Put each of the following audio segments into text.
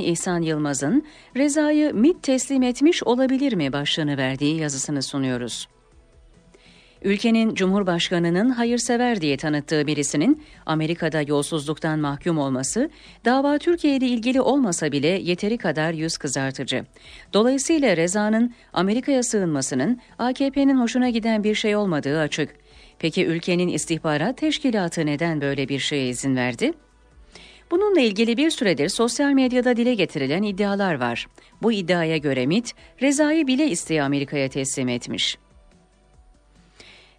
İhsan Yılmaz'ın Reza'yı MIT teslim etmiş olabilir mi başlığını verdiği yazısını sunuyoruz. Ülkenin Cumhurbaşkanı'nın hayırsever diye tanıttığı birisinin Amerika'da yolsuzluktan mahkum olması, dava Türkiye ilgili olmasa bile yeteri kadar yüz kızartıcı. Dolayısıyla Reza'nın Amerika'ya sığınmasının AKP'nin hoşuna giden bir şey olmadığı açık. Peki ülkenin istihbarat teşkilatı neden böyle bir şeye izin verdi? Bununla ilgili bir süredir sosyal medyada dile getirilen iddialar var. Bu iddiaya göre MIT, Reza'yı bile isteye Amerika'ya teslim etmiş.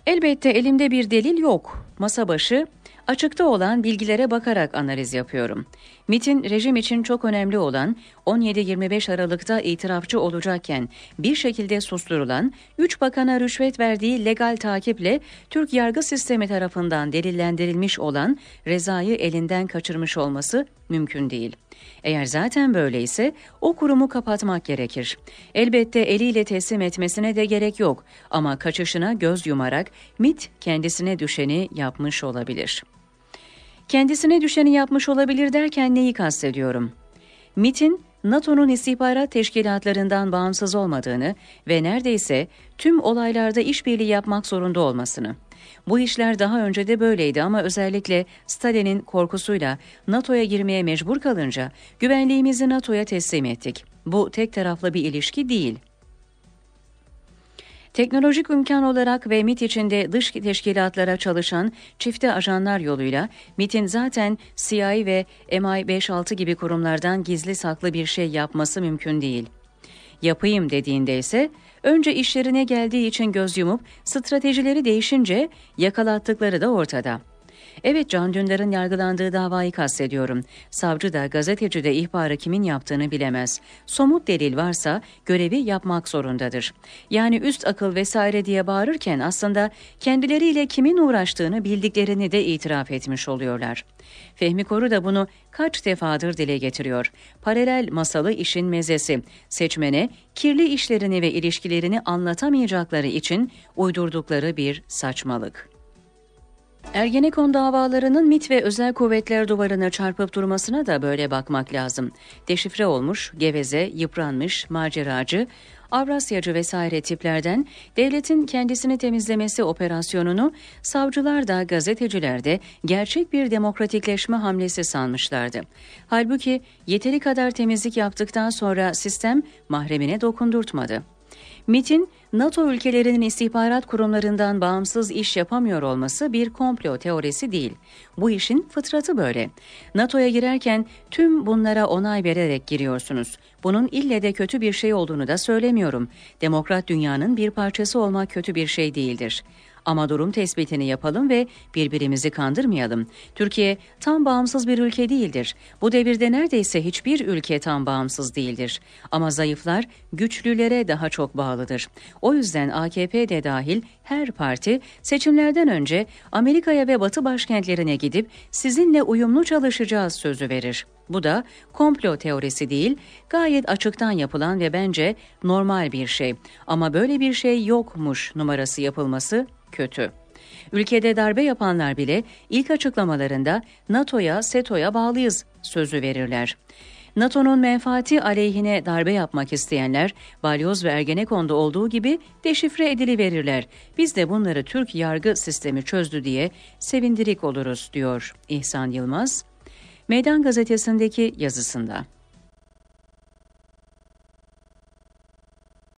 Elbette elimde bir delil yok. Masa başı Açıkta olan bilgilere bakarak analiz yapıyorum. MIT'in rejim için çok önemli olan 17-25 Aralık'ta itirafçı olacakken bir şekilde susturulan 3 bakana rüşvet verdiği legal takiple Türk yargı sistemi tarafından delillendirilmiş olan Reza'yı elinden kaçırmış olması mümkün değil. Eğer zaten böyleyse o kurumu kapatmak gerekir. Elbette eliyle teslim etmesine de gerek yok ama kaçışına göz yumarak MIT kendisine düşeni yapmış olabilir. Kendisine düşeni yapmış olabilir derken neyi kastediyorum? MIT'in NATO'nun istihbarat teşkilatlarından bağımsız olmadığını ve neredeyse tüm olaylarda işbirliği yapmak zorunda olmasını. Bu işler daha önce de böyleydi ama özellikle Stalin'in korkusuyla NATO'ya girmeye mecbur kalınca güvenliğimizi NATO'ya teslim ettik. Bu tek taraflı bir ilişki değil. Teknolojik imkan olarak ve MIT içinde dış teşkilatlara çalışan çifte ajanlar yoluyla MIT'in zaten CIA ve MI5-6 gibi kurumlardan gizli saklı bir şey yapması mümkün değil. Yapayım dediğinde ise önce işlerine geldiği için göz yumup stratejileri değişince yakalattıkları da ortada.'' Evet Can Dündar'ın yargılandığı davayı kastediyorum. Savcı da gazeteci de ihbarı kimin yaptığını bilemez. Somut delil varsa görevi yapmak zorundadır. Yani üst akıl vesaire diye bağırırken aslında kendileriyle kimin uğraştığını bildiklerini de itiraf etmiş oluyorlar. Fehmi Koru da bunu kaç defadır dile getiriyor. Paralel masalı işin mezesi. Seçmene kirli işlerini ve ilişkilerini anlatamayacakları için uydurdukları bir saçmalık. Ergenekon davalarının MIT ve özel kuvvetler duvarına çarpıp durmasına da böyle bakmak lazım. Deşifre olmuş, geveze, yıpranmış, maceracı, Avrasyacı vesaire tiplerden devletin kendisini temizlemesi operasyonunu savcılar da gazeteciler de gerçek bir demokratikleşme hamlesi sanmışlardı. Halbuki yeteri kadar temizlik yaptıktan sonra sistem mahremine dokundurtmadı. MIT'in NATO ülkelerinin istihbarat kurumlarından bağımsız iş yapamıyor olması bir komplo teorisi değil. Bu işin fıtratı böyle. NATO'ya girerken tüm bunlara onay vererek giriyorsunuz. Bunun ille de kötü bir şey olduğunu da söylemiyorum. Demokrat dünyanın bir parçası olmak kötü bir şey değildir. Ama durum tespitini yapalım ve birbirimizi kandırmayalım. Türkiye tam bağımsız bir ülke değildir. Bu devirde neredeyse hiçbir ülke tam bağımsız değildir. Ama zayıflar güçlülere daha çok bağlıdır. O yüzden AKP de dahil her parti seçimlerden önce Amerika'ya ve Batı başkentlerine gidip sizinle uyumlu çalışacağız sözü verir. Bu da komplo teorisi değil, gayet açıktan yapılan ve bence normal bir şey. Ama böyle bir şey yokmuş numarası yapılması kötü. Ülkede darbe yapanlar bile ilk açıklamalarında NATO'ya, SETO'ya bağlıyız sözü verirler. NATO'nun menfaati aleyhine darbe yapmak isteyenler Balyoz ve Ergenekon'da olduğu gibi deşifre edili verirler. Biz de bunları Türk yargı sistemi çözdü diye sevindirik oluruz diyor İhsan Yılmaz Meydan gazetesindeki yazısında.